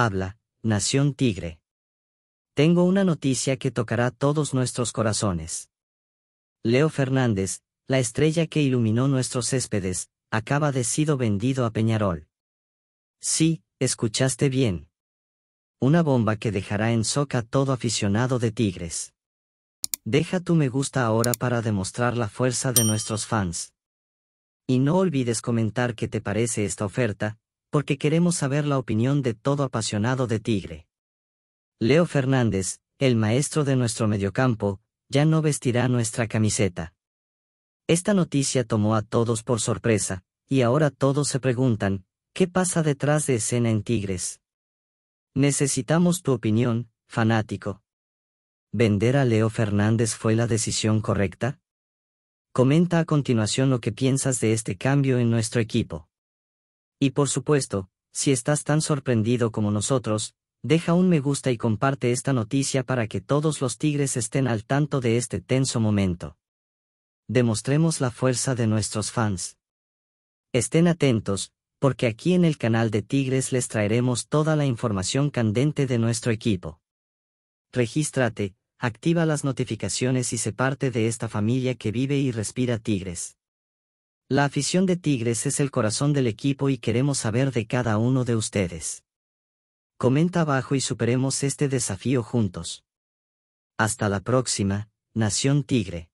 Habla, Nación Tigre. Tengo una noticia que tocará todos nuestros corazones. Leo Fernández, la estrella que iluminó nuestros céspedes, acaba de sido vendido a Peñarol. Sí, escuchaste bien. Una bomba que dejará en soca todo aficionado de Tigres. Deja tu me gusta ahora para demostrar la fuerza de nuestros fans. Y no olvides comentar qué te parece esta oferta, porque queremos saber la opinión de todo apasionado de Tigre. Leo Fernández, el maestro de nuestro mediocampo, ya no vestirá nuestra camiseta. Esta noticia tomó a todos por sorpresa, y ahora todos se preguntan, ¿qué pasa detrás de escena en Tigres? Necesitamos tu opinión, fanático. ¿Vender a Leo Fernández fue la decisión correcta? Comenta a continuación lo que piensas de este cambio en nuestro equipo. Y por supuesto, si estás tan sorprendido como nosotros, deja un me gusta y comparte esta noticia para que todos los tigres estén al tanto de este tenso momento. Demostremos la fuerza de nuestros fans. Estén atentos, porque aquí en el canal de Tigres les traeremos toda la información candente de nuestro equipo. Regístrate, activa las notificaciones y sé parte de esta familia que vive y respira Tigres. La afición de Tigres es el corazón del equipo y queremos saber de cada uno de ustedes. Comenta abajo y superemos este desafío juntos. Hasta la próxima, Nación Tigre.